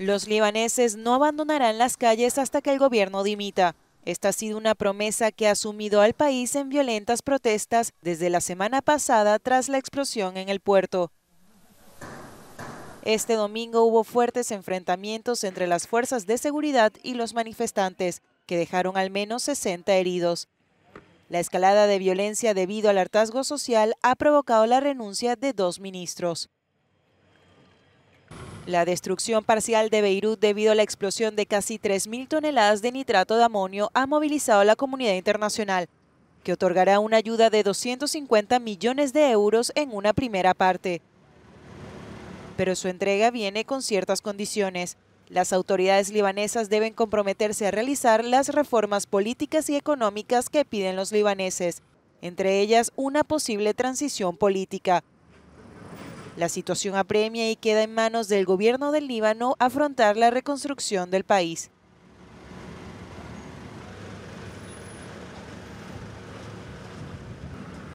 Los libaneses no abandonarán las calles hasta que el gobierno dimita. Esta ha sido una promesa que ha asumido al país en violentas protestas desde la semana pasada tras la explosión en el puerto. Este domingo hubo fuertes enfrentamientos entre las fuerzas de seguridad y los manifestantes, que dejaron al menos 60 heridos. La escalada de violencia debido al hartazgo social ha provocado la renuncia de dos ministros. La destrucción parcial de Beirut debido a la explosión de casi 3.000 toneladas de nitrato de amonio ha movilizado a la comunidad internacional, que otorgará una ayuda de 250 millones de euros en una primera parte. Pero su entrega viene con ciertas condiciones. Las autoridades libanesas deben comprometerse a realizar las reformas políticas y económicas que piden los libaneses, entre ellas una posible transición política, la situación apremia y queda en manos del gobierno del Líbano afrontar la reconstrucción del país.